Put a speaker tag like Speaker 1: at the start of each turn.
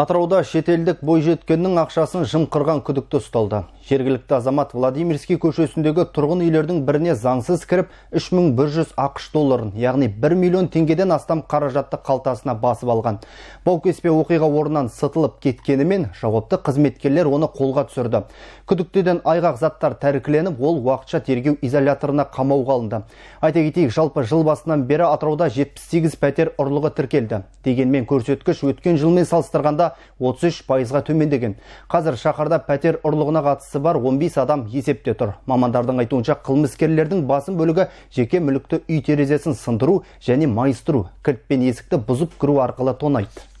Speaker 1: Атырауда шетелдік бойжеткеннің ақшасын жымқырған күдікті ұсталды жергілікті азамат Владимирский көшесіндегі тұрғын үйлердің біріне заңсыз кіріп 3100 ақш долларын, яғни 1 миллион теңгеден астам қаражатты қалтасына басып алған. Бұл кеспе оқиға орнынан сытылып кеткенімен жауапты қызметкерлер оны қолға түсірді. Күдіктіден айғақ заттар тәркіленіп, ол уақытша тергеу изоляторына қамауға алынды. Айта кетейік, жалпы жыл басынан бері Атырауда 78 пәтер ұрлығы тіркелді. Дегенмен көрсеткіш өткен жылмен салыстырғанда 33 пайызға төмендеген. Қазір шаһарда пәтер ұрлығына қатысты қатысы бар 15 адам есепте тұр. Мамандардың айтуынша қылмыскерлердің басым бөлігі жеке мүлікті үй терезесін сындыру және майыстыру, кілт пен есікті бұзып кіру арқылы тонайды.